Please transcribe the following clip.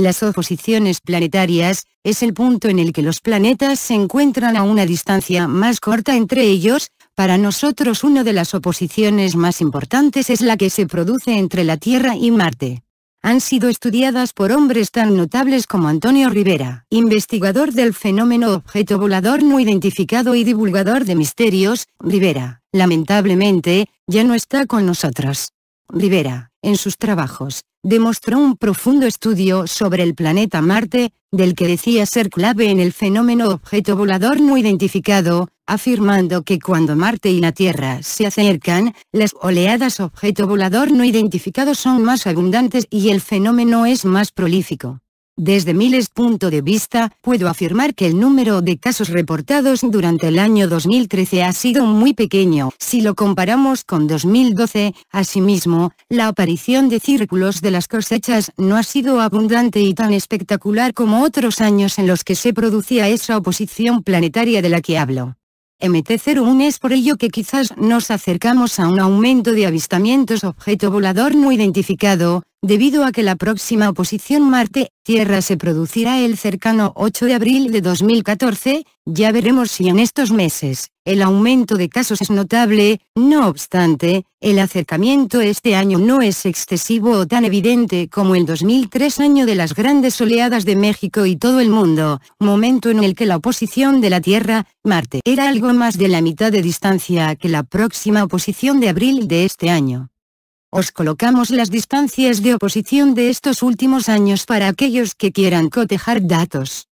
Las oposiciones planetarias, es el punto en el que los planetas se encuentran a una distancia más corta entre ellos, para nosotros una de las oposiciones más importantes es la que se produce entre la Tierra y Marte. Han sido estudiadas por hombres tan notables como Antonio Rivera, investigador del fenómeno objeto volador no identificado y divulgador de misterios, Rivera, lamentablemente, ya no está con nosotros. Rivera, en sus trabajos, demostró un profundo estudio sobre el planeta Marte, del que decía ser clave en el fenómeno objeto volador no identificado, afirmando que cuando Marte y la Tierra se acercan, las oleadas objeto volador no identificado son más abundantes y el fenómeno es más prolífico. Desde miles punto de vista, puedo afirmar que el número de casos reportados durante el año 2013 ha sido muy pequeño, si lo comparamos con 2012, asimismo, la aparición de círculos de las cosechas no ha sido abundante y tan espectacular como otros años en los que se producía esa oposición planetaria de la que hablo. MT-01 es por ello que quizás nos acercamos a un aumento de avistamientos objeto volador no identificado, debido a que la próxima oposición Marte-Tierra se producirá el cercano 8 de abril de 2014, ya veremos si en estos meses, el aumento de casos es notable, no obstante, el acercamiento este año no es excesivo o tan evidente como el 2003 año de las grandes oleadas de México y todo el mundo, momento en el que la oposición de la Tierra, Marte, era algo más de la mitad de distancia que la próxima oposición de abril de este año. Os colocamos las distancias de oposición de estos últimos años para aquellos que quieran cotejar datos.